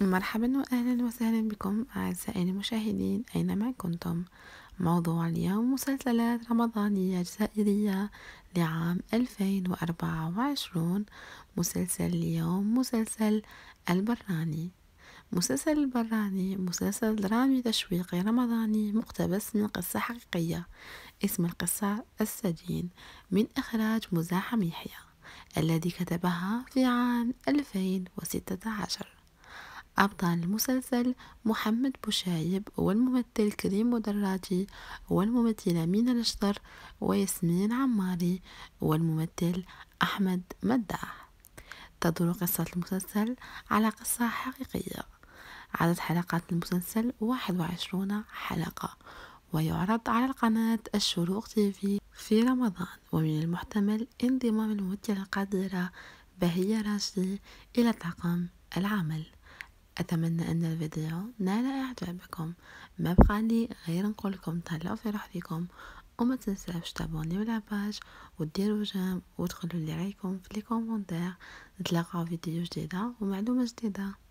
مرحبا واهلا وسهلا بكم اعزائي المشاهدين اينما كنتم موضوع اليوم مسلسلات رمضانية جزائرية لعام 2024 مسلسل اليوم مسلسل البراني مسلسل البراني مسلسل درامي تشويقي رمضاني مقتبس من قصة حقيقية اسم القصة السجين من إخراج مزاحم يحيى الذي كتبها في عام 2016 أبطال المسلسل محمد بوشايب والممثل كريم مدراتي والممثلة مينا الأشطر وياسمين عماري والممثل أحمد مداح تدور قصة المسلسل على قصة حقيقية عدد حلقات المسلسل 21 حلقة ويعرض على القناة الشروق تيفي في رمضان ومن المحتمل انضمام الممثلة القديرة بهية راشدي إلى طاقم العمل أتمنى أن الفيديو نال إعجابكم ما بقالي غير نقولكم تهلاو في روحكم وما تنساوش تابوني ولاباج وديروا جيم وتخلوا لي رايكم في لي كومونتير نتلاقاو فيديو جديده ومعلومه جديده